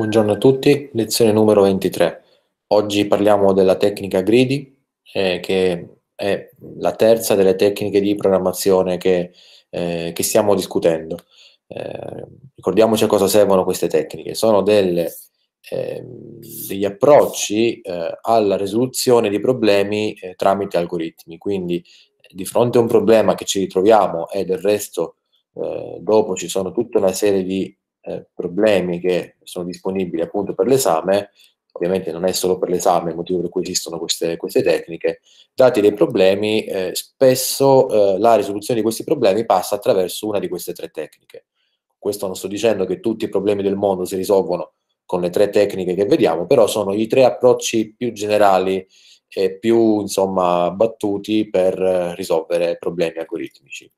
Buongiorno a tutti, lezione numero 23. Oggi parliamo della tecnica greedy, eh, che è la terza delle tecniche di programmazione che, eh, che stiamo discutendo. Eh, ricordiamoci a cosa servono queste tecniche. Sono delle, ehm, degli approcci eh, alla risoluzione di problemi eh, tramite algoritmi. Quindi di fronte a un problema che ci ritroviamo e del resto eh, dopo ci sono tutta una serie di eh, problemi che sono disponibili appunto per l'esame, ovviamente non è solo per l'esame il motivo per cui esistono queste, queste tecniche, dati dei problemi, eh, spesso eh, la risoluzione di questi problemi passa attraverso una di queste tre tecniche. Questo non sto dicendo che tutti i problemi del mondo si risolvono con le tre tecniche che vediamo, però sono i tre approcci più generali e più insomma battuti per eh, risolvere problemi algoritmici.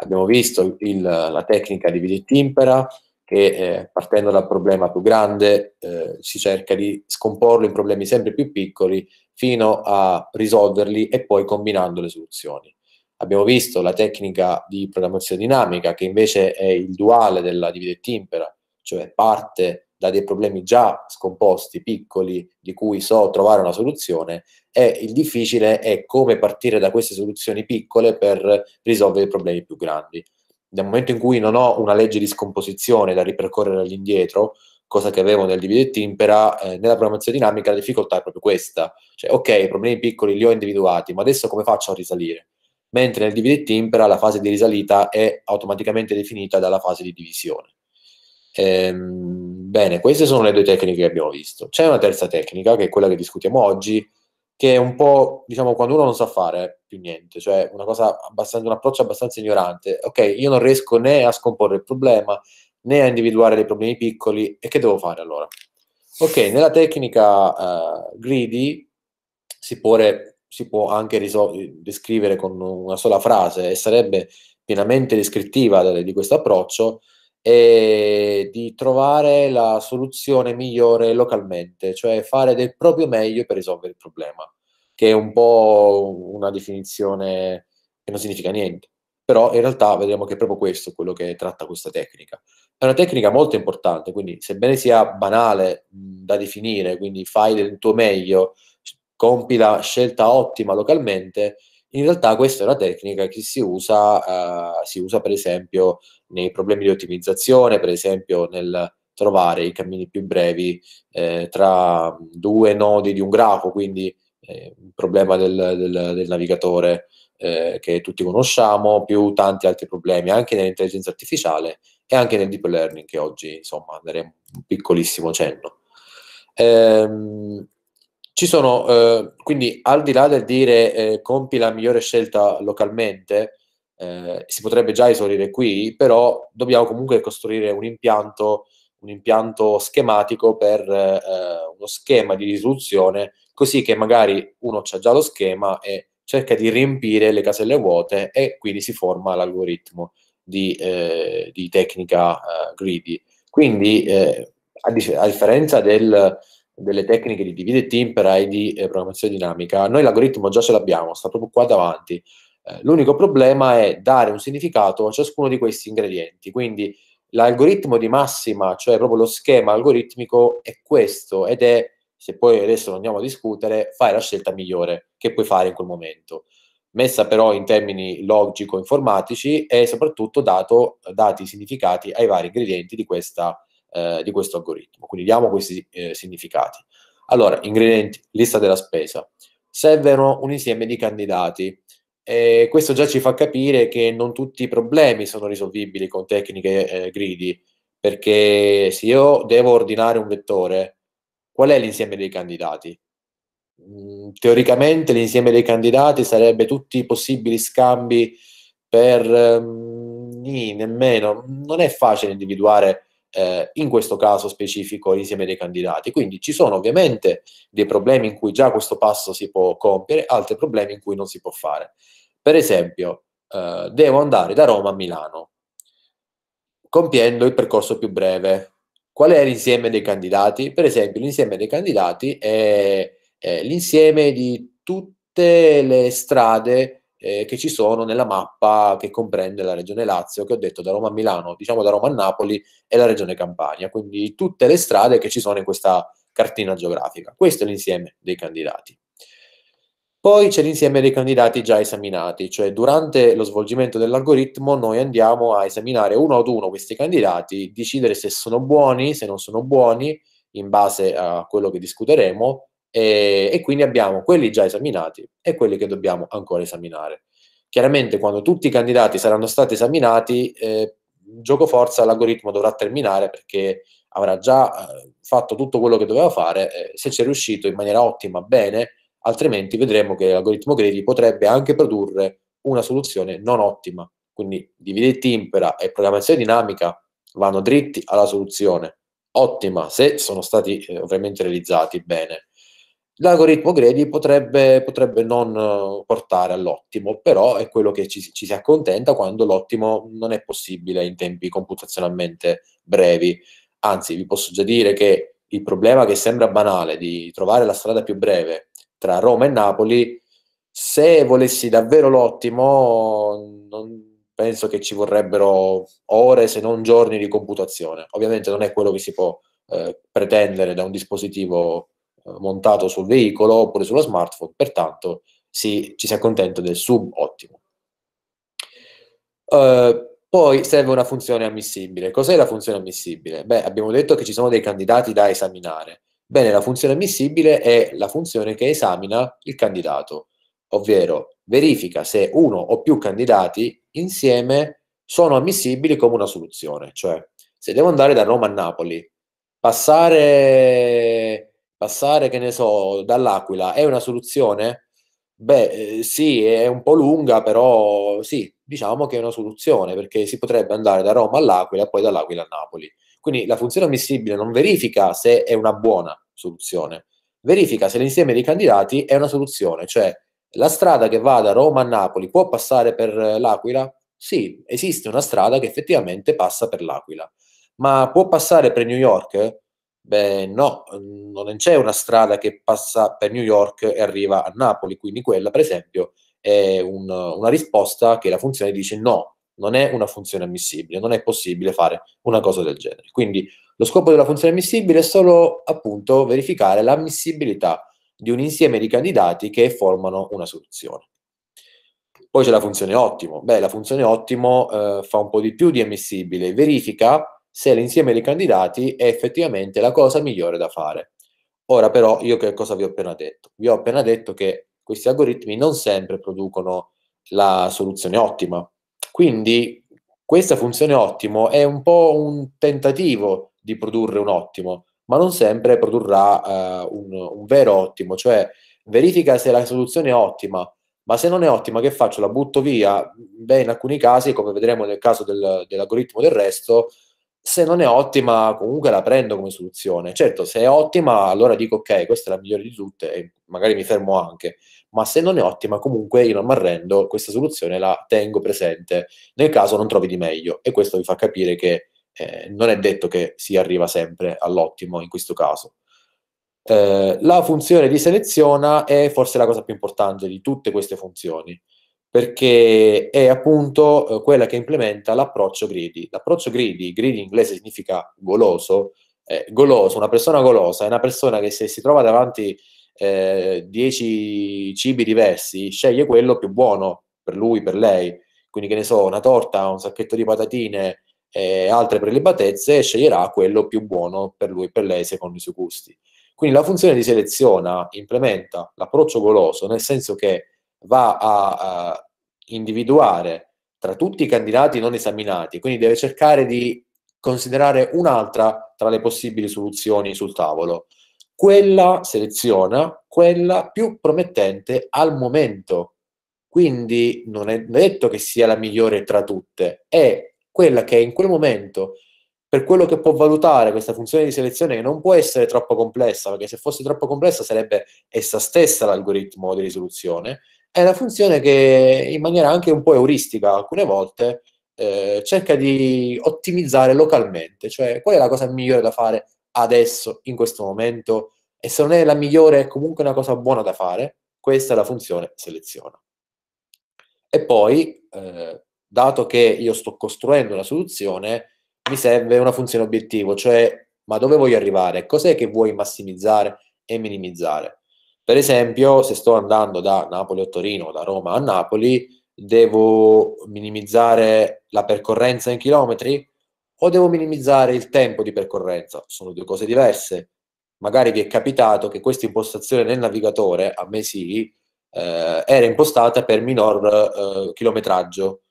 Abbiamo visto il, la tecnica di Vitimpera, impera che eh, partendo dal problema più grande eh, si cerca di scomporlo in problemi sempre più piccoli fino a risolverli e poi combinando le soluzioni. Abbiamo visto la tecnica di programmazione dinamica che invece è il duale della divide timpera, cioè parte da dei problemi già scomposti, piccoli, di cui so trovare una soluzione e il difficile è come partire da queste soluzioni piccole per risolvere i problemi più grandi nel momento in cui non ho una legge di scomposizione da ripercorrere all'indietro, cosa che avevo nel DVD Timpera, eh, nella programmazione dinamica la difficoltà è proprio questa. Cioè, ok, i problemi piccoli li ho individuati, ma adesso come faccio a risalire? Mentre nel DVD Timpera la fase di risalita è automaticamente definita dalla fase di divisione. Ehm, bene, queste sono le due tecniche che abbiamo visto. C'è una terza tecnica, che è quella che discutiamo oggi, che è un po', diciamo, quando uno non sa fare più niente, cioè una cosa abbastanza, un approccio abbastanza ignorante. Ok, io non riesco né a scomporre il problema né a individuare dei problemi piccoli, e che devo fare allora? Ok, nella tecnica uh, greedy si, porre, si può anche riso- descrivere con una sola frase e sarebbe pienamente descrittiva di questo approccio, e di trovare la soluzione migliore localmente, cioè fare del proprio meglio per risolvere il problema, che è un po' una definizione che non significa niente, però in realtà vedremo che è proprio questo quello che tratta questa tecnica. È una tecnica molto importante, quindi sebbene sia banale da definire, quindi fai del tuo meglio, compi la scelta ottima localmente, in realtà questa è una tecnica che si usa, eh, si usa per esempio nei problemi di ottimizzazione, per esempio nel trovare i cammini più brevi eh, tra due nodi di un grafo, quindi eh, il problema del, del, del navigatore eh, che tutti conosciamo, più tanti altri problemi anche nell'intelligenza artificiale e anche nel deep learning che oggi insomma daremo un piccolissimo cenno. Ehm, ci sono, eh, quindi al di là del dire eh, compi la migliore scelta localmente, eh, si potrebbe già esaurire qui, però dobbiamo comunque costruire un impianto, un impianto schematico per eh, uno schema di risoluzione, così che magari uno ha già lo schema e cerca di riempire le caselle vuote e quindi si forma l'algoritmo di, eh, di tecnica eh, greedy. Quindi, eh, a, a, differenza del, delle tecniche di divide e timpera e di eh, programmazione dinamica, noi l'algoritmo già ce l'abbiamo, sta proprio qua davanti eh, l'unico problema è dare un significato a ciascuno di questi ingredienti, quindi l'algoritmo di massima, cioè proprio lo schema algoritmico, è questo ed è, se poi adesso lo andiamo a discutere, fai la scelta migliore che puoi fare in quel momento, messa però in termini logico-informatici e soprattutto dato, dati i significati ai vari ingredienti di, questa, eh, di, questo algoritmo. Quindi diamo questi eh, significati. Allora, ingredienti, lista della spesa. Servono un insieme di candidati e questo già ci fa capire che non tutti i problemi sono risolvibili con tecniche eh, gridi, perché se io devo ordinare un vettore, qual è l'insieme dei candidati? Mm, teoricamente l'insieme dei candidati sarebbe tutti i possibili scambi per... Mm, nemmeno, non è facile individuare eh, in questo caso specifico l'insieme dei candidati. Quindi ci sono ovviamente dei problemi in cui già questo passo si può compiere, altri problemi in cui non si può fare. Per esempio, eh, devo andare da Roma a Milano, compiendo il percorso più breve. Qual è l'insieme dei candidati? Per esempio, l'insieme dei candidati è, è l'insieme di tutte le strade eh, che ci sono nella mappa che comprende la regione Lazio, che ho detto da Roma a Milano, diciamo da Roma a Napoli e la regione Campania, quindi tutte le strade che ci sono in questa cartina geografica. Questo è l'insieme dei candidati. Poi c'è l'insieme dei candidati già esaminati, cioè durante lo svolgimento dell'algoritmo noi andiamo a esaminare uno ad uno questi candidati, decidere se sono buoni, se non sono buoni, in base a quello che discuteremo, e, e quindi abbiamo quelli già esaminati e quelli che dobbiamo ancora esaminare. Chiaramente quando tutti i candidati saranno stati esaminati, eh, gioco forza l'algoritmo dovrà terminare perché avrà già eh, fatto tutto quello che doveva fare, eh, se c'è riuscito in maniera ottima, bene, altrimenti vedremo che l'algoritmo Grady potrebbe anche produrre una soluzione non ottima. Quindi dividetti timpera e programmazione dinamica vanno dritti alla soluzione ottima se sono stati eh, ovviamente realizzati bene. L'algoritmo Grady potrebbe, potrebbe non eh, portare all'ottimo, però è quello che ci, ci si accontenta quando l'ottimo non è possibile in tempi computazionalmente brevi. Anzi, vi posso già dire che il problema che sembra banale di trovare la strada più breve tra Roma e Napoli, se volessi davvero l'ottimo, non penso che ci vorrebbero ore se non giorni di computazione. Ovviamente non è quello che si può eh, pretendere da un dispositivo eh, montato sul veicolo oppure sullo smartphone, pertanto si, ci si accontenta del subottimo. Uh, eh, poi serve una funzione ammissibile. Cos'è la funzione ammissibile? Beh, abbiamo detto che ci sono dei candidati da esaminare. Bene, la funzione ammissibile è la funzione che esamina il candidato, ovvero verifica se uno o più candidati insieme sono ammissibili come una soluzione, cioè se devo andare da Roma a Napoli, passare, passare che ne so, dall'Aquila è una soluzione? Beh, eh, sì, è un po' lunga, però sì, diciamo che è una soluzione, perché si potrebbe andare da Roma all'Aquila e poi dall'Aquila a Napoli. Quindi la funzione ammissibile non verifica se è una buona soluzione, verifica se l'insieme dei candidati è una soluzione, cioè la strada che va da Roma a Napoli può passare per l'Aquila? Sì, esiste una strada che effettivamente passa per l'Aquila, ma può passare per New York? Beh, no, non c'è una strada che passa per New York e arriva a Napoli, quindi quella, per esempio, è un, una risposta che la funzione dice no, non è una funzione ammissibile, non è possibile fare una cosa del genere. Quindi lo scopo della funzione ammissibile è solo appunto verificare l'ammissibilità di un insieme di candidati che formano una soluzione. Poi c'è la funzione ottimo. Beh, la funzione ottimo eh, fa un po' di più di ammissibile, verifica se l'insieme di candidati è effettivamente la cosa migliore da fare. Ora però io che cosa vi ho appena detto? Vi ho appena detto che questi algoritmi non sempre producono la soluzione ottima, quindi questa funzione ottimo è un po' un tentativo di produrre un ottimo, ma non sempre produrrà uh, un, un, vero ottimo, cioè verifica se la soluzione è ottima, ma se non è ottima che faccio? La butto via? Beh, in alcuni casi, come vedremo nel caso del, dell'algoritmo del resto, se non è ottima comunque la prendo come soluzione. Certo, se è ottima allora dico ok, questa è la migliore di tutte e magari mi fermo anche, ma se non è ottima comunque io non mi arrendo, questa soluzione la tengo presente nel caso non trovi di meglio e questo vi fa capire che eh, non è detto che si arriva sempre all'ottimo in questo caso. Eh, la funzione di seleziona è forse la cosa più importante di tutte queste funzioni perché è appunto eh, quella che implementa l'approccio greedy. L'approccio greedy, greedy in inglese significa goloso, goloso, una persona golosa è una persona che se si trova davanti eh, 10 cibi diversi, sceglie quello più buono per lui, per lei. Quindi, che ne so, una torta, un sacchetto di patatine e altre prelibatezze, sceglierà quello più buono per lui, per lei, secondo i suoi gusti. Quindi la funzione di seleziona implementa l'approccio goloso, nel senso che va a, a individuare tra tutti i candidati non esaminati, quindi deve cercare di considerare un'altra tra le possibili soluzioni sul tavolo quella seleziona quella più promettente al momento. Quindi non è detto che sia la migliore tra tutte, è quella che in quel momento, per quello che può valutare questa funzione di selezione, che non può essere troppo complessa, perché se fosse troppo complessa sarebbe essa stessa l'algoritmo di risoluzione, è la funzione che in maniera anche un po' euristica alcune volte eh, cerca di ottimizzare localmente, cioè qual è la cosa migliore da fare adesso, in questo momento, e se non è la migliore è comunque una cosa buona da fare, questa è la funzione seleziona. E poi, eh, dato che io sto costruendo una soluzione, mi serve una funzione obiettivo, cioè ma dove voglio arrivare? Cos'è che vuoi massimizzare e minimizzare? Per esempio, se sto andando da Napoli a Torino, da Roma a Napoli, devo minimizzare la percorrenza in chilometri? o devo minimizzare il tempo di percorrenza? Sono due cose diverse. Magari vi è capitato che questa impostazione nel navigatore, a me sì, eh, era impostata per minor eh, chilometraggio.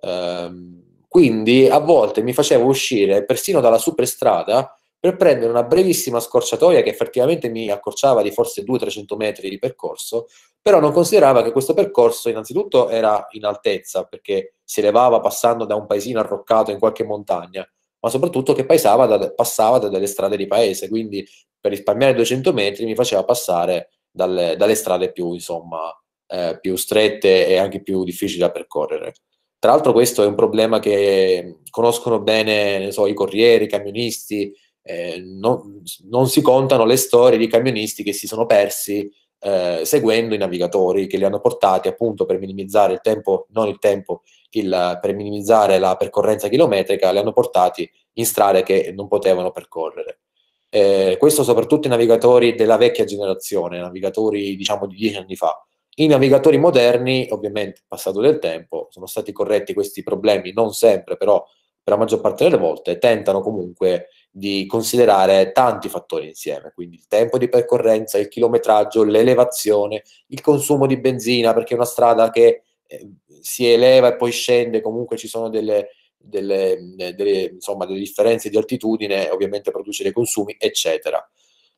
Ehm, quindi a volte mi facevo uscire persino dalla superstrada per prendere una brevissima scorciatoia che effettivamente mi accorciava di forse 200-300 metri di percorso, però non considerava che questo percorso innanzitutto era in altezza, perché si elevava passando da un paesino arroccato in qualche montagna, ma soprattutto che da, passava da, delle strade di paese, quindi per risparmiare 200 metri mi faceva passare dalle, dalle strade più, insomma, eh, più strette e anche più difficili da percorrere. Tra l'altro questo è un problema che conoscono bene so, i corrieri, i camionisti, eh, non, non, si contano le storie di camionisti che si sono persi eh, seguendo i navigatori che li hanno portati appunto per minimizzare il tempo, non il tempo il, per minimizzare la percorrenza chilometrica, li hanno portati in strade che non potevano percorrere. Eh, questo soprattutto i navigatori della vecchia generazione, navigatori diciamo di dieci anni fa. I navigatori moderni, ovviamente, passato del tempo, sono stati corretti questi problemi, non sempre, però per la maggior parte delle volte, tentano comunque di considerare tanti fattori insieme, quindi il tempo di percorrenza, il chilometraggio, l'elevazione, il consumo di benzina, perché è una strada che eh, si eleva e poi scende, comunque ci sono delle, delle, eh, delle, insomma, delle differenze di altitudine, ovviamente produce dei consumi, eccetera.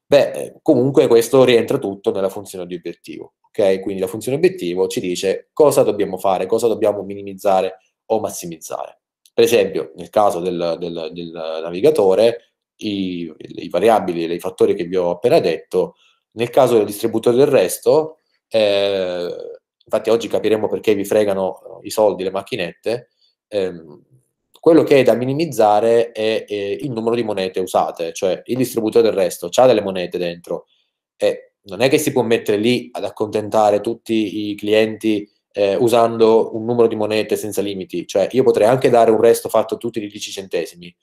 Beh, eh, comunque questo rientra tutto nella funzione di obiettivo. Okay? Quindi la funzione obiettivo ci dice cosa dobbiamo fare, cosa dobbiamo minimizzare o massimizzare. Per esempio, nel caso del, del, del navigatore, i, i, variabili, i fattori che vi ho appena detto, nel caso del distributore del resto, eh, infatti oggi capiremo perché vi fregano eh, i soldi le macchinette, ehm, quello che è da minimizzare è, è, il numero di monete usate, cioè il distributore del resto ha delle monete dentro e non è che si può mettere lì ad accontentare tutti i clienti eh, usando un numero di monete senza limiti, cioè io potrei anche dare un resto fatto tutti di 10 centesimi,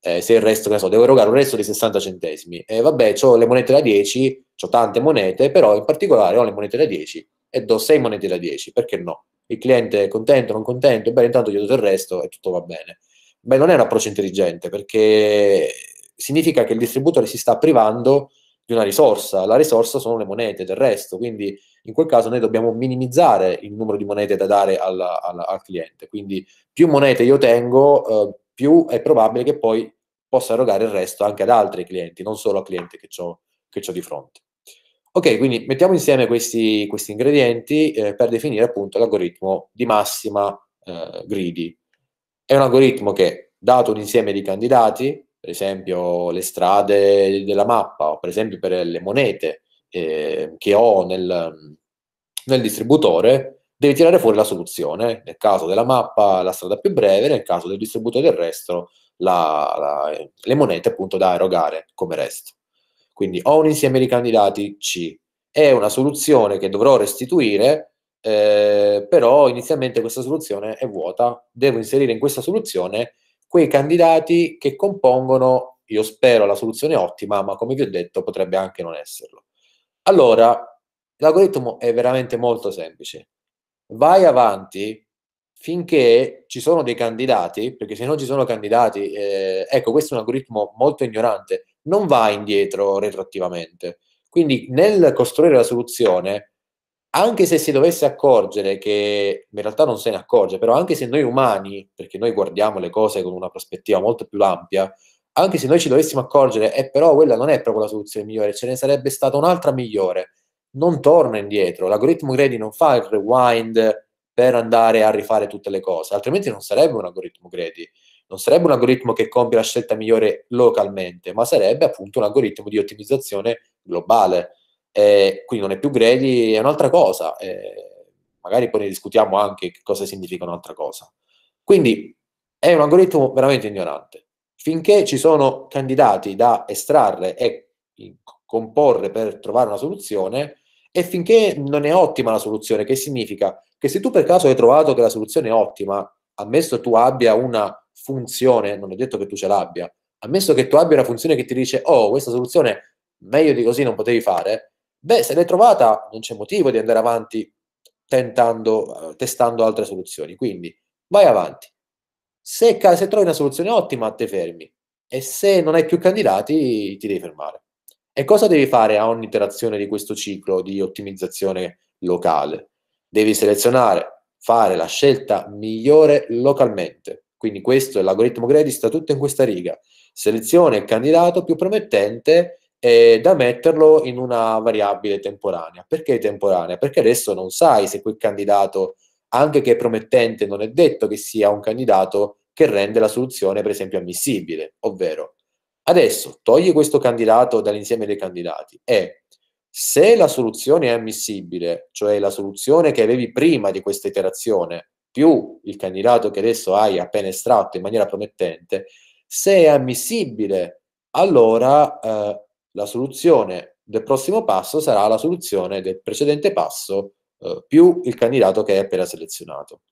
eh, se il resto, che so, devo erogare un resto di 60 centesimi, e eh, vabbè, ho le monete da 10, ho tante monete, però in particolare ho le monete da 10, e do 6 monete da 10, perché no? Il cliente è contento, non contento, beh, intanto gli do il resto e tutto va bene. Beh, non è un approccio intelligente, perché significa che il distributore si sta privando di una risorsa, la risorsa sono le monete del resto, quindi in quel caso noi dobbiamo minimizzare il numero di monete da dare alla, alla, al cliente, quindi più monete io tengo, eh, più è probabile che poi possa erogare il resto anche ad altri clienti, non solo al cliente che ho di fronte. Ok, quindi mettiamo insieme questi, questi ingredienti eh, per definire appunto l'algoritmo di massima eh, greedy. È un algoritmo che, dato un insieme di candidati, per esempio le strade della mappa o per esempio per le monete eh, che ho nel, nel distributore, deve tirare fuori la soluzione. Nel caso della mappa, la strada più breve, nel caso del distributore del resto, la, la, le monete appunto da erogare come resto. Quindi ho un insieme di candidati C, è una soluzione che dovrò restituire, eh, però inizialmente questa soluzione è vuota, devo inserire in questa soluzione quei candidati che compongono, io spero, la soluzione ottima, ma come vi ho detto potrebbe anche non esserlo. Allora, l'algoritmo è veramente molto semplice. Vai avanti finché ci sono dei candidati, perché se non ci sono candidati, eh, ecco, questo è un algoritmo molto ignorante non va indietro retroattivamente. Quindi nel costruire la soluzione, anche se si dovesse accorgere che in realtà non se ne accorge, però anche se noi umani, perché noi guardiamo le cose con una prospettiva molto più ampia, anche se noi ci dovessimo accorgere, eh, però quella non è proprio la soluzione migliore, ce ne sarebbe stata un'altra migliore, non torna indietro. L'algoritmo Grady non fa il rewind per andare a rifare tutte le cose, altrimenti non sarebbe un algoritmo Grady non sarebbe un algoritmo che compie la scelta migliore localmente, ma sarebbe appunto un algoritmo di ottimizzazione globale. Eh, quindi non è più Grady, è un'altra cosa. Eh, magari poi ne discutiamo anche che cosa significa un'altra cosa. Quindi è un algoritmo veramente ignorante. Finché ci sono candidati da estrarre e comporre per trovare una soluzione, e finché non è ottima la soluzione, che significa che se tu per caso hai trovato che la soluzione è ottima, ammesso tu abbia una funzione, non è detto che tu ce l'abbia, ammesso che tu abbia una funzione che ti dice, oh, questa soluzione meglio di così non potevi fare, beh, se l'hai trovata non c'è motivo di andare avanti tentando, eh, testando altre soluzioni. Quindi vai avanti. Se, se trovi una soluzione ottima, te fermi. E se non hai più candidati, ti devi fermare. E cosa devi fare a ogni iterazione di questo ciclo di ottimizzazione locale? Devi selezionare, fare la scelta migliore localmente quindi questo è l'algoritmo Grady, sta tutto in questa riga. Seleziona il candidato più promettente eh, da metterlo in una variabile temporanea. Perché temporanea? Perché adesso non sai se quel candidato, anche che è promettente, non è detto che sia un candidato che rende la soluzione, per esempio, ammissibile. Ovvero, adesso togli questo candidato dall'insieme dei candidati e se la soluzione è ammissibile, cioè la soluzione che avevi prima di questa iterazione, più il candidato che adesso hai appena estratto in maniera promettente, se è ammissibile, allora eh, la soluzione del prossimo passo sarà la soluzione del precedente passo eh, più il candidato che hai appena selezionato.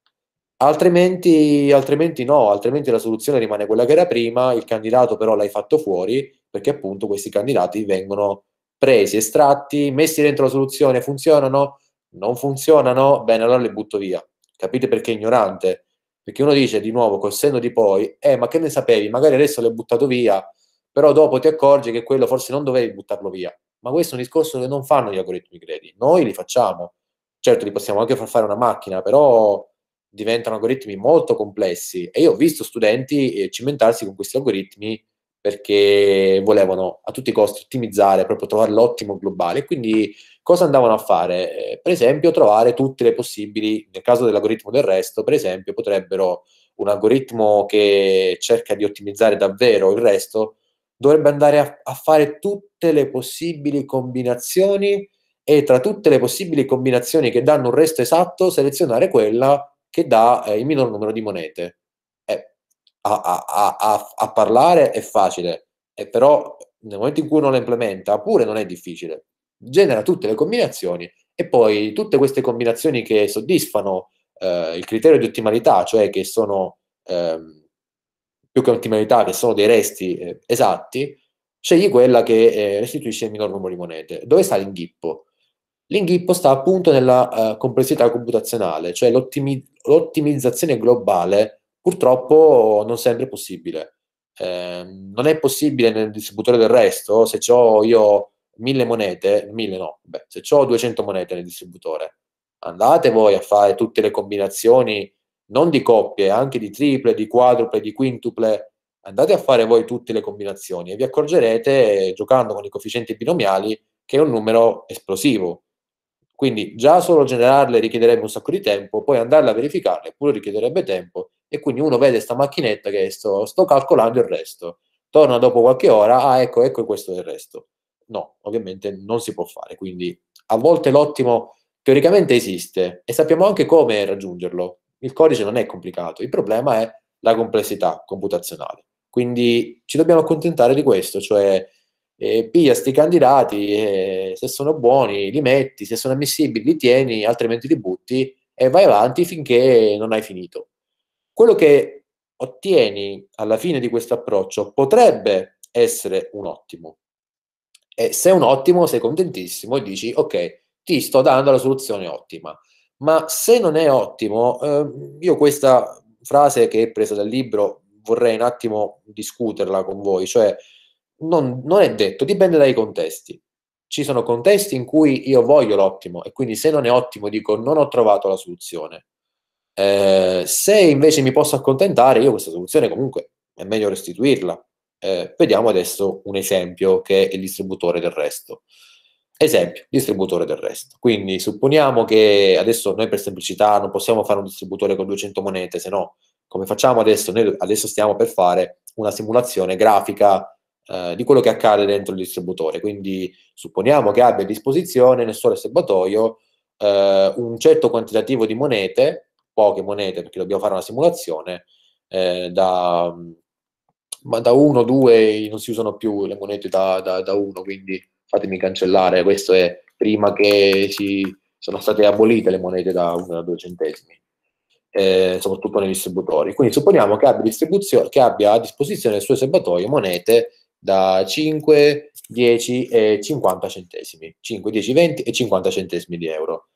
Altrimenti, altrimenti, no, altrimenti la soluzione rimane quella che era prima, il candidato però l'hai fatto fuori perché appunto questi candidati vengono presi, estratti, messi dentro la soluzione, funzionano, non funzionano, bene allora li butto via. Capite perché è ignorante? Perché uno dice di nuovo col senno di poi, eh, ma che ne sapevi? Magari adesso l'hai buttato via, però dopo ti accorgi che quello forse non dovevi buttarlo via. Ma questo è un discorso che non fanno gli algoritmi credi? Noi li facciamo. Certo, li possiamo anche far fare una macchina, però diventano algoritmi molto complessi. E io ho visto studenti eh, cimentarsi con questi algoritmi perché volevano a tutti i costi ottimizzare, proprio trovare l'ottimo globale. Quindi cosa andavano a fare? Eh, per esempio, trovare tutte le possibili, nel caso dell'algoritmo del resto, per esempio, potrebbero un algoritmo che cerca di ottimizzare davvero il resto, dovrebbe andare a, a fare tutte le possibili combinazioni e tra tutte le possibili combinazioni che danno un resto esatto, selezionare quella che dà eh, il minor numero di monete. Eh, a, a, a, parlare è facile, eh, però nel momento in cui uno lo implementa, pure non è difficile genera tutte le combinazioni e poi tutte queste combinazioni che soddisfano eh, il criterio di ottimalità, cioè che sono ehm, più che ottimalità, che sono dei resti eh, esatti, scegli quella che eh, restituisce il minor numero di monete. Dove sta l'inghippo? L'inghippo sta appunto nella eh, complessità computazionale, cioè l'ottimi- l'ottimizzazione globale purtroppo non sempre è possibile. Ehm, non è possibile nel distributore del resto, se ho io 1000 monete, 1000 no, beh, se ho 200 monete nel distributore, andate voi a fare tutte le combinazioni, non di coppie, anche di triple, di quadruple, di quintuple, andate a fare voi tutte le combinazioni e vi accorgerete, giocando con i coefficienti binomiali, che è un numero esplosivo. Quindi già solo generarle richiederebbe un sacco di tempo, poi andarle a verificarle pure richiederebbe tempo e quindi uno vede sta macchinetta che sto, sto calcolando il resto. Torna dopo qualche ora, ah ecco, ecco questo è il resto. No, ovviamente non si può fare. Quindi a volte l'ottimo teoricamente esiste e sappiamo anche come raggiungerlo. Il codice non è complicato, il problema è la complessità computazionale. Quindi ci dobbiamo accontentare di questo, cioè eh, piglia sti candidati, eh, se sono buoni li metti, se sono ammissibili li tieni, altrimenti li butti e vai avanti finché non hai finito. Quello che ottieni alla fine di questo approccio potrebbe essere un ottimo, e se è un ottimo, sei contentissimo e dici, ok, ti sto dando la soluzione ottima. Ma se non è ottimo, eh, io questa frase che è presa dal libro vorrei un attimo discuterla con voi, cioè non, non è detto, dipende dai contesti. Ci sono contesti in cui io voglio l'ottimo e quindi se non è ottimo dico non ho trovato la soluzione. Eh, se invece mi posso accontentare, io questa soluzione comunque è meglio restituirla. Eh, vediamo adesso un esempio che è il distributore del resto. Esempio, distributore del resto. Quindi supponiamo che adesso noi per semplicità non possiamo fare un distributore con 200 monete, se no come facciamo adesso? Noi adesso stiamo per fare una simulazione grafica eh, di quello che accade dentro il distributore. Quindi supponiamo che abbia a disposizione nel suo serbatoio eh, un certo quantitativo di monete, poche monete perché dobbiamo fare una simulazione, eh, da, ma da 1, 2 non si usano più le monete da, 1, quindi fatemi cancellare, questo è prima che ci sono state abolite le monete da 1 a 2 centesimi. Eh, soprattutto nei distributori. Quindi supponiamo che abbia, che abbia a disposizione nel suo serbatoio monete da 5, 10 e 50 centesimi, 5, 10, 20 e 50 centesimi di euro.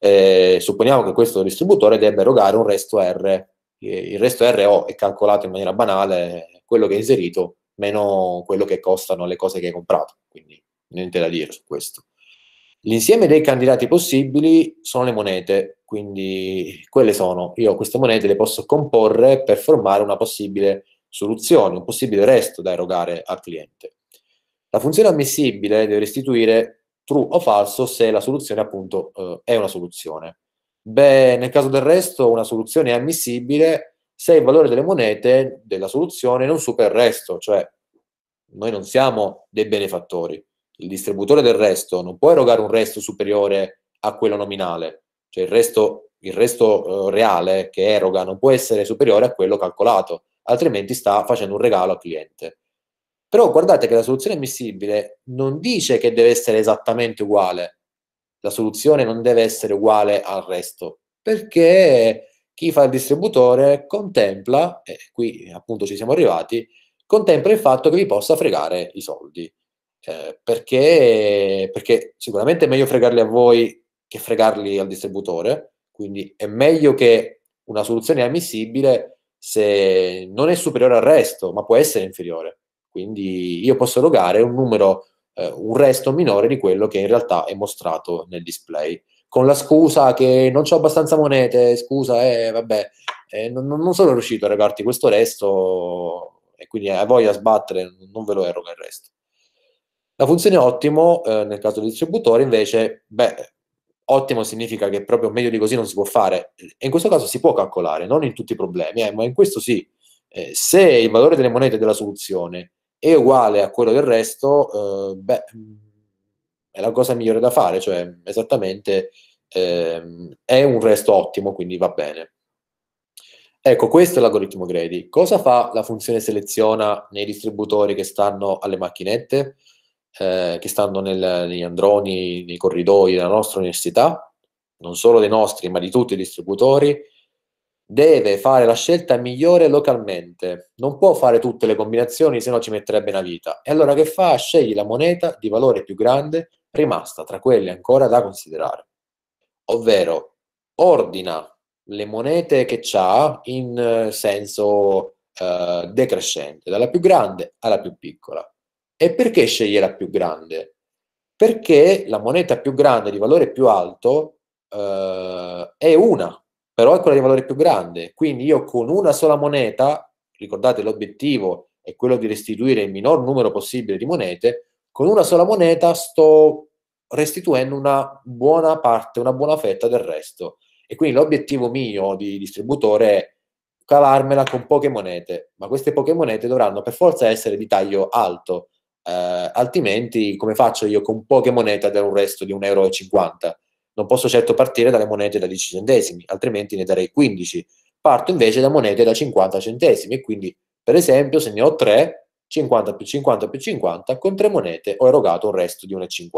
Eh, supponiamo che questo distributore debba erogare un resto R il resto RO è calcolato in maniera banale, quello che hai inserito meno quello che costano le cose che hai comprato, quindi niente da dire su questo. L'insieme dei candidati possibili sono le monete, quindi quelle sono, io queste monete le posso comporre per formare una possibile soluzione, un possibile resto da erogare al cliente. La funzione ammissibile deve restituire true o falso se la soluzione appunto eh, è una soluzione. Beh, nel caso del resto una soluzione è ammissibile se il valore delle monete della soluzione non supera il resto, cioè noi non siamo dei benefattori. Il distributore del resto non può erogare un resto superiore a quello nominale, cioè il resto, il resto eh, reale che eroga non può essere superiore a quello calcolato, altrimenti sta facendo un regalo al cliente. Però guardate che la soluzione ammissibile non dice che deve essere esattamente uguale, la soluzione non deve essere uguale al resto, perché chi fa il distributore contempla, e qui appunto ci siamo arrivati, contempla il fatto che vi possa fregare i soldi. Eh, perché, perché sicuramente è meglio fregarli a voi che fregarli al distributore, quindi è meglio che una soluzione è ammissibile se non è superiore al resto, ma può essere inferiore. Quindi io posso erogare un numero eh, un resto minore di quello che in realtà è mostrato nel display. Con la scusa che non ho abbastanza monete, scusa, eh, vabbè, eh, non, non, sono riuscito a regarti questo resto e quindi a voglia sbattere, non ve lo eroga il resto. La funzione ottimo, eh, nel caso del distributore, invece, beh, ottimo significa che proprio meglio di così non si può fare. E in questo caso si può calcolare, non in tutti i problemi, eh, ma in questo sì. Eh, se il valore delle monete della soluzione è uguale a quello del resto, eh, beh, è la cosa migliore da fare, cioè esattamente eh, è un resto ottimo, quindi va bene. Ecco, questo è l'algoritmo Grady. Cosa fa la funzione seleziona nei distributori che stanno alle macchinette, eh, che stanno nel, negli androni, nei corridoi della nostra università? Non solo dei nostri, ma di tutti i distributori deve fare la scelta migliore localmente, non può fare tutte le combinazioni, se no ci metterebbe una vita. E allora che fa? Scegli la moneta di valore più grande rimasta tra quelle ancora da considerare. Ovvero, ordina le monete che ha in eh, senso eh, decrescente, dalla più grande alla più piccola. E perché sceglie la più grande? Perché la moneta più grande di valore più alto eh, è una però è quella di valore più grande. Quindi io con una sola moneta, ricordate l'obiettivo è quello di restituire il minor numero possibile di monete, con una sola moneta sto restituendo una buona parte, una buona fetta del resto. E quindi l'obiettivo mio di distributore è calarmela con poche monete, ma queste poche monete dovranno per forza essere di taglio alto, eh, altrimenti come faccio io con poche monete a un resto di 1,50 euro? Non posso certo partire dalle monete da 10 centesimi, altrimenti ne darei 15. Parto invece da monete da 50 centesimi quindi, per esempio, se ne ho 3, 50 più 50 più 50, con 3 monete ho erogato un resto di 1,50.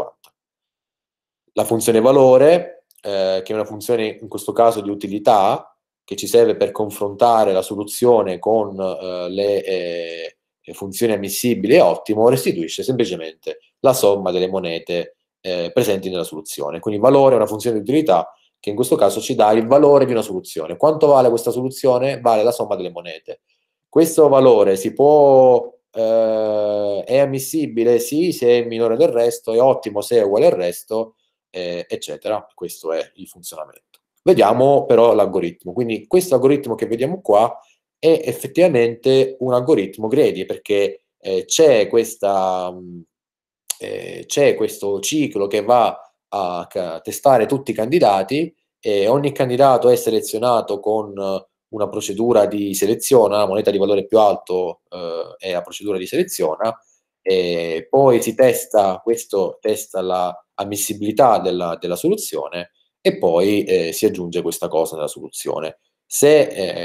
La funzione valore, eh, che è una funzione in questo caso di utilità, che ci serve per confrontare la soluzione con eh, le eh, funzioni ammissibili è ottimo, restituisce semplicemente la somma delle monete eh, presenti nella soluzione. Quindi valore è una funzione di utilità che in questo caso ci dà il valore di una soluzione. Quanto vale questa soluzione? Vale la somma delle monete. Questo valore si può eh, è ammissibile sì se è minore del resto, è ottimo se è uguale al resto, eh, eccetera. Questo è il funzionamento. Vediamo però l'algoritmo. Quindi questo algoritmo che vediamo qua è effettivamente un algoritmo greedy, perché eh, c'è questa eh, c'è questo ciclo che va a testare tutti i candidati e ogni candidato è selezionato con eh, una procedura di selezione, la moneta di valore più alto eh, è la procedura di selezione, e poi si testa, questo testa l'ammissibilità la della, della soluzione e poi eh, si aggiunge questa cosa nella soluzione. Se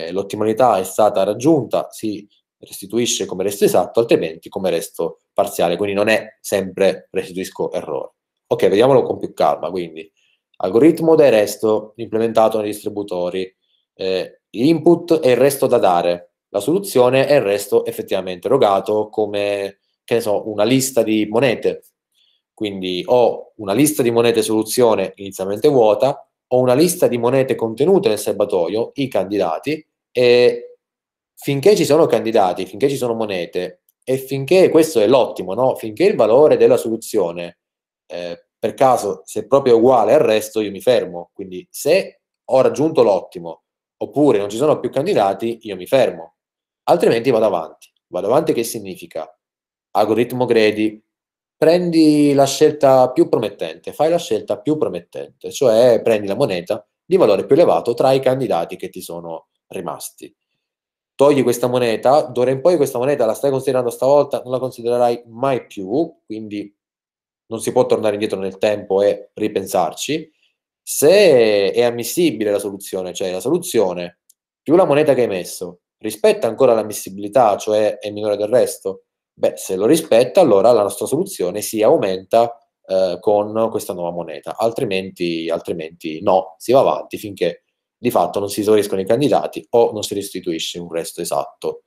eh, l'ottimalità è stata raggiunta, si restituisce come resto esatto, altrimenti come resto parziale, quindi non è sempre restituisco errore. Ok, vediamolo con più calma, quindi algoritmo del resto implementato nei distributori, eh, input è il resto da dare, la soluzione è il resto effettivamente erogato come, che ne so, una lista di monete. Quindi ho una lista di monete soluzione inizialmente vuota, ho una lista di monete contenute nel serbatoio, i candidati, e finché ci sono candidati, finché ci sono monete e finché questo è l'ottimo, no? finché il valore della soluzione eh, per caso se proprio uguale al resto io mi fermo, quindi se ho raggiunto l'ottimo oppure non ci sono più candidati io mi fermo, altrimenti vado avanti. Vado avanti che significa? Algoritmo Grady, prendi la scelta più promettente, fai la scelta più promettente, cioè prendi la moneta di valore più elevato tra i candidati che ti sono rimasti togli questa moneta, d'ora in poi questa moneta la stai considerando stavolta, non la considererai mai più, quindi non si può tornare indietro nel tempo e ripensarci. Se è ammissibile la soluzione, cioè la soluzione più la moneta che hai messo rispetta ancora l'ammissibilità, cioè è minore del resto, beh, se lo rispetta, allora la nostra soluzione si aumenta eh, con questa nuova moneta, altrimenti, altrimenti no, si va avanti finché di fatto non si esauriscono i candidati o non si restituisce un resto esatto.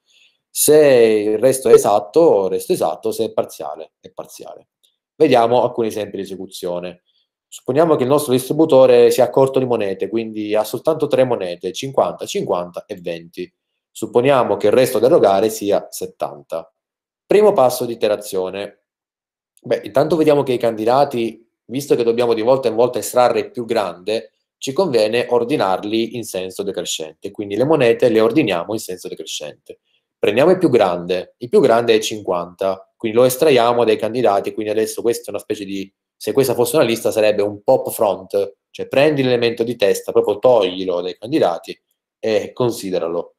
Se il resto è esatto, il resto è esatto, se è parziale, è parziale. Vediamo alcuni esempi di esecuzione. Supponiamo che il nostro distributore sia corto di monete, quindi ha soltanto tre monete, 50, 50 e 20. Supponiamo che il resto da erogare sia 70. Primo passo di iterazione. Beh, intanto vediamo che i candidati, visto che dobbiamo di volta in volta estrarre più grande, ci conviene ordinarli in senso decrescente. Quindi le monete le ordiniamo in senso decrescente. Prendiamo il più grande, il più grande è 50, quindi lo estraiamo dai candidati, quindi adesso questa è una specie di, se questa fosse una lista sarebbe un pop front, cioè prendi l'elemento di testa, proprio toglilo dai candidati e consideralo.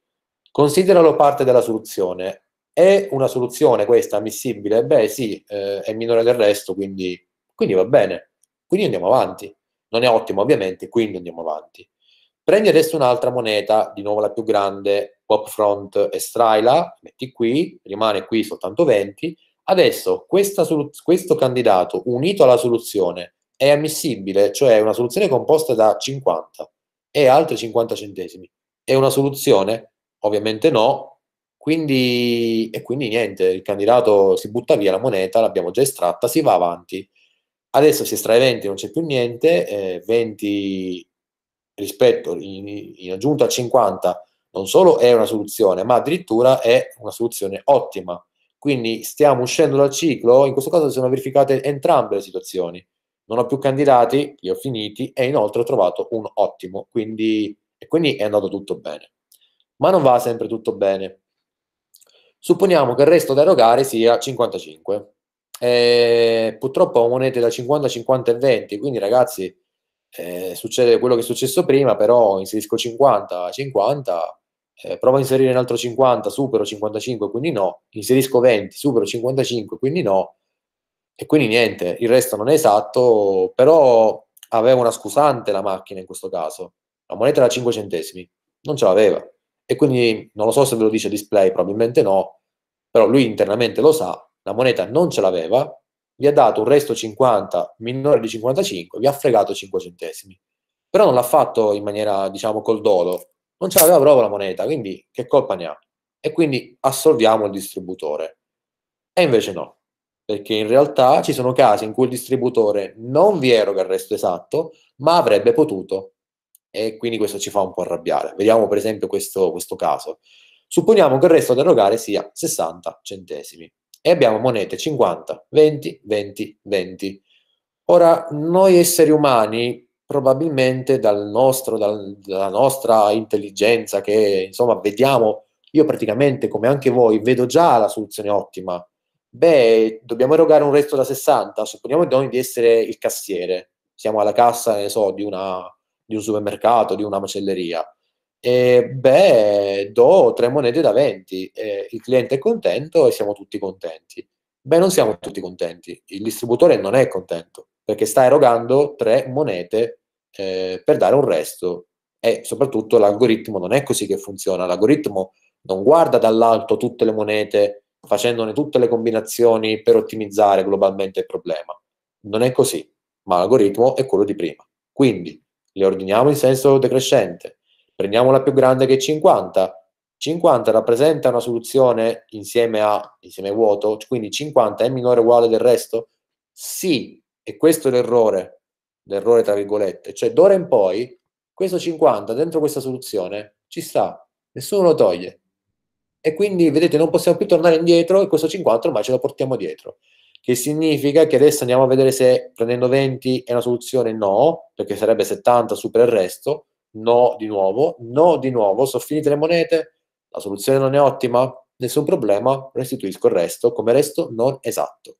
Consideralo parte della soluzione. È una soluzione questa ammissibile? Beh sì, eh, è minore del resto, quindi, quindi va bene. Quindi andiamo avanti non è ottimo ovviamente, quindi andiamo avanti. Prendi adesso un'altra moneta, di nuovo la più grande, Pop Front Estraila, metti qui, rimane qui soltanto 20. Adesso questo candidato unito alla soluzione è ammissibile, cioè una soluzione composta da 50 e altri 50 centesimi. È una soluzione? Ovviamente no. Quindi, e quindi niente, il candidato si butta via la moneta, l'abbiamo già estratta, si va avanti. Adesso si estrae 20, non c'è più niente, eh, 20 rispetto in, in, aggiunta a 50 non solo è una soluzione, ma addirittura è una soluzione ottima. Quindi stiamo uscendo dal ciclo, in questo caso si sono verificate entrambe le situazioni. Non ho più candidati, li ho finiti e inoltre ho trovato un ottimo, quindi, e quindi è andato tutto bene. Ma non va sempre tutto bene. Supponiamo che il resto da erogare sia 55 eh, purtroppo monete da 50 50 e 20 quindi ragazzi eh, succede quello che è successo prima però inserisco 50 50 eh, provo a inserire un altro 50 supero 55 quindi no inserisco 20 supero 55 quindi no e quindi niente il resto non è esatto però aveva una scusante la macchina in questo caso la moneta da 5 centesimi non ce l'aveva e quindi non lo so se ve lo dice display probabilmente no però lui internamente lo sa la moneta non ce l'aveva, vi ha dato un resto 50 minore di 55, vi ha fregato 5 centesimi. Però non l'ha fatto in maniera, diciamo, col dolo, non ce l'aveva proprio la moneta, quindi che colpa ne ha? E quindi assolviamo il distributore. E invece no, perché in realtà ci sono casi in cui il distributore non vi eroga il resto esatto, ma avrebbe potuto. E quindi questo ci fa un po' arrabbiare. Vediamo per esempio questo, questo caso. Supponiamo che il resto da erogare sia 60 centesimi e abbiamo monete 50, 20, 20, 20. Ora, noi esseri umani, probabilmente dal nostro, dal, dalla nostra intelligenza, che insomma vediamo, io praticamente come anche voi, vedo già la soluzione ottima. Beh, dobbiamo erogare un resto da 60, supponiamo noi di essere il cassiere, siamo alla cassa, ne so, di, una, di un supermercato, di una macelleria eh, beh, do tre monete da 20, eh, il cliente è contento e siamo tutti contenti. Beh, non siamo tutti contenti, il distributore non è contento perché sta erogando tre monete eh, per dare un resto e soprattutto l'algoritmo non è così che funziona, l'algoritmo non guarda dall'alto tutte le monete facendone tutte le combinazioni per ottimizzare globalmente il problema, non è così, ma l'algoritmo è quello di prima. Quindi le ordiniamo in senso decrescente, Prendiamo la più grande che è 50. 50 rappresenta una soluzione insieme a insieme a vuoto, quindi 50 è minore o uguale del resto? Sì, e questo è l'errore, l'errore tra virgolette. Cioè, d'ora in poi, questo 50 dentro questa soluzione ci sta, nessuno lo toglie. E quindi, vedete, non possiamo più tornare indietro e questo 50 ormai ce lo portiamo dietro. Che significa che adesso andiamo a vedere se prendendo 20 è una soluzione no, perché sarebbe 70 super il resto, No di nuovo, no di nuovo, sono finite le monete, la soluzione non è ottima, nessun problema, restituisco il resto come resto non esatto.